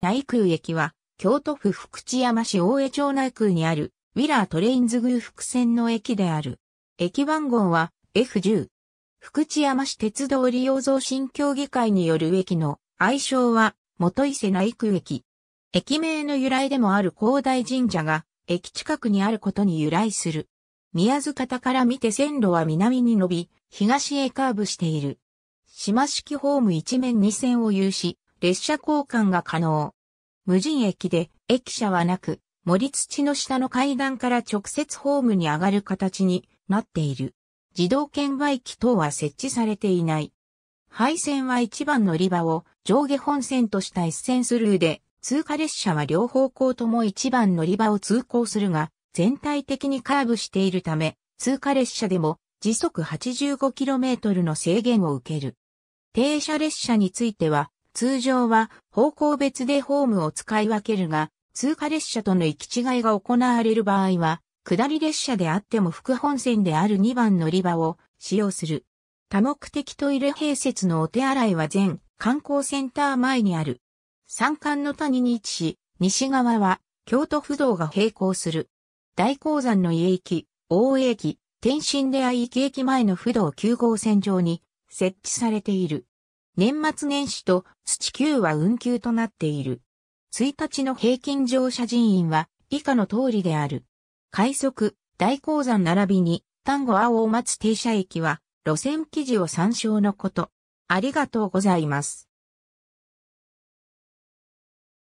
内空駅は、京都府福知山市大江町内空にある、ウィラートレインズ宮福線の駅である。駅番号は F10。福知山市鉄道利用増進協議会による駅の愛称は、元伊勢内空駅。駅名の由来でもある広大神社が、駅近くにあることに由来する。宮津方から見て線路は南に伸び、東へカーブしている。島式ホーム一面二線を有し、列車交換が可能。無人駅で駅舎はなく、森土の下の階段から直接ホームに上がる形になっている。自動券売機等は設置されていない。配線は一番乗り場を上下本線とした一線スルーで、通過列車は両方向とも一番乗り場を通行するが、全体的にカーブしているため、通過列車でも時速 85km の制限を受ける。停車列車については、通常は方向別でホームを使い分けるが、通過列車との行き違いが行われる場合は、下り列車であっても副本線である2番乗り場を使用する。多目的トイレ併設のお手洗いは全観光センター前にある。山間の谷に位置し、西側は京都府道が並行する。大鉱山の家駅、大江駅、天津出会駅駅前の府道9号線上に設置されている。年末年始と土球は運休となっている。1日の平均乗車人員は以下の通りである。快速、大鉱山並びに、丹後青松停車駅は、路線記事を参照のこと。ありがとうございます。